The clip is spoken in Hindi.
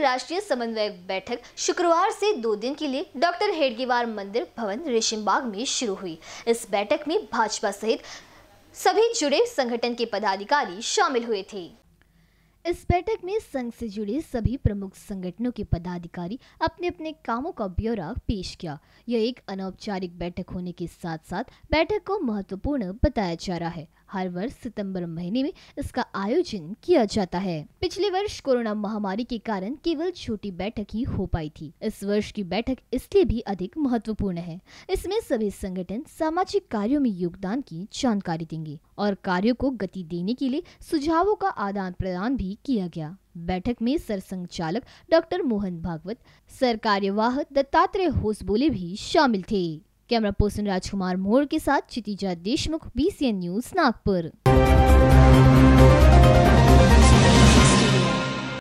राष्ट्रीय समन्वयक बैठक शुक्रवार से दो दिन के लिए डॉक्टर हेडगेवार मंदिर भवन बाग में शुरू हुई इस बैठक में भाजपा सहित सभी जुड़े संगठन के पदाधिकारी शामिल हुए थे इस बैठक में संघ से जुड़े सभी प्रमुख संगठनों के पदाधिकारी अपने अपने कामों का ब्यौरा पेश किया यह एक अनौपचारिक बैठक होने के साथ साथ बैठक को महत्वपूर्ण बताया जा रहा है हर वर्ष सितंबर महीने में इसका आयोजन किया जाता है पिछले वर्ष कोरोना महामारी के कारण केवल छोटी बैठक ही हो पाई थी इस वर्ष की बैठक इसलिए भी अधिक महत्वपूर्ण है इसमें सभी संगठन सामाजिक कार्यों में योगदान की जानकारी देंगे और कार्यों को गति देने के लिए सुझावों का आदान प्रदान भी किया गया बैठक में सर संचालक डॉक्टर मोहन भागवत सर कार्यवाह दत्तात्रेय होसबोले भी शामिल थे कैमरा पर्सन राजकुमार मोर के साथ क्षितिजा देशमुख बी न्यूज नागपुर